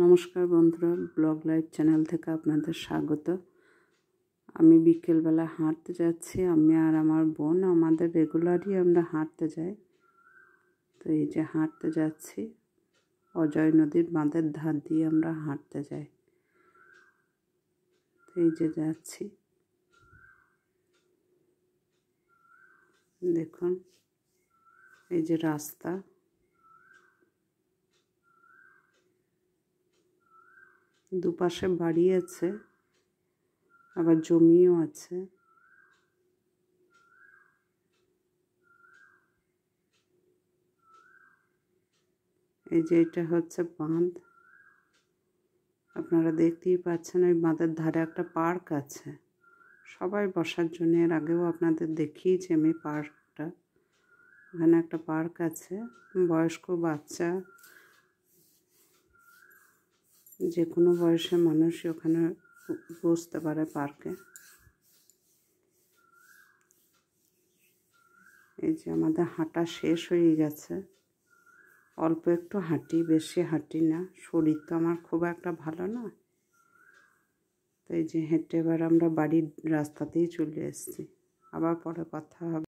নমস্কার বন্ধুরা blog live channel থেকে আপনাদের স্বাগত আমি বিকেলবেলা হাঁটতে যাচ্ছি আমি আর আমার বোন আমাদের রেগুলারই আমরা হাঁটতে যাই তো এই যে হাঁটতে যাচ্ছি অজয় নদীর বাঁধের ধার দিয়ে আমরা হাঁটতে যাই তো এই যে যাচ্ছি দেখুন এই যে রাস্তা দুপাশে বাড়ি আছে আবার জমিও আছে এই যে এটা হচ্ছে বাঁধ আপনারা দেখতেই পাচ্ছেন ওই বাঁধের ধারে একটা পার্ক আছে সবাই বসার জন্য এর আগেও আপনাদের দেখিয়েছি আমি পার্কটা ওখানে একটা পার্ক আছে বয়স্ক বাচ্চা যে কোনো বয়সের মানুষ ওখানে বসতে পারে পার্কে এই যে আমাদের হাঁটা শেষ হয়ে গেছে অল্প একটু হাঁটি বেশি হাঁটি না শরীর তো আমার খুব একটা ভালো না তো এই যে হেঁটে এবার আমরা বাড়ির রাস্তাতেই চলে এসেছি আবার পরে কথা হবে